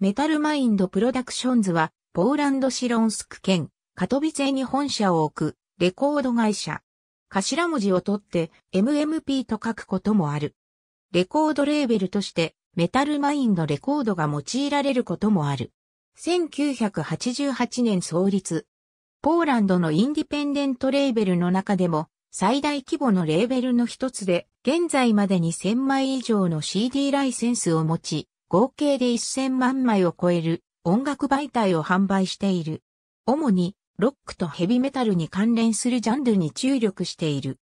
メタルマインドプロダクションズは、ポーランドシロンスク県、カトビツェに本社を置く、レコード会社。頭文字を取って、MMP と書くこともある。レコードレーベルとして、メタルマインドレコードが用いられることもある。1988年創立。ポーランドのインディペンデントレーベルの中でも、最大規模のレーベルの一つで、現在までに1000枚以上の CD ライセンスを持ち、合計で1000万枚を超える音楽媒体を販売している。主にロックとヘビメタルに関連するジャンルに注力している。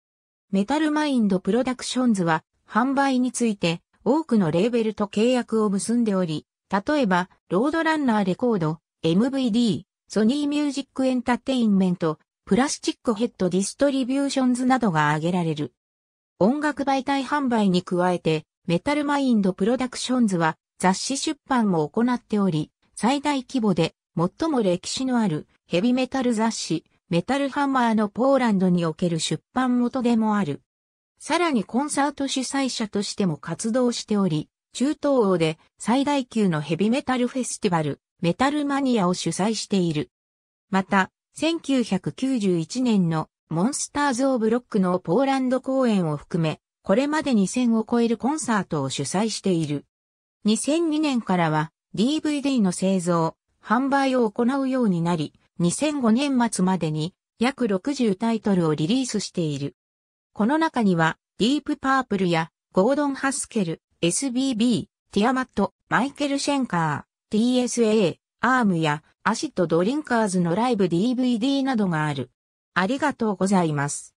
メタルマインドプロダクションズは販売について多くのレーベルと契約を結んでおり、例えばロードランナーレコード、MVD、ソニーミュージックエンタテインメント、プラスチックヘッドディストリビューションズなどが挙げられる。音楽媒体販売に加えて、メタルマインドプロダクションズは雑誌出版も行っており、最大規模で最も歴史のあるヘビメタル雑誌、メタルハンマーのポーランドにおける出版元でもある。さらにコンサート主催者としても活動しており、中東欧で最大級のヘビメタルフェスティバル、メタルマニアを主催している。また、1991年のモンスターズ・オブ・ロックのポーランド公演を含め、これまで2000を超えるコンサートを主催している。2002年からは DVD の製造、販売を行うようになり、2005年末までに約60タイトルをリリースしている。この中には、ディープパープルや、ゴードン・ハスケル、SBB、ティアマット、マイケル・シェンカー、TSA、アームや、アシッド・ドリンカーズのライブ DVD などがある。ありがとうございます。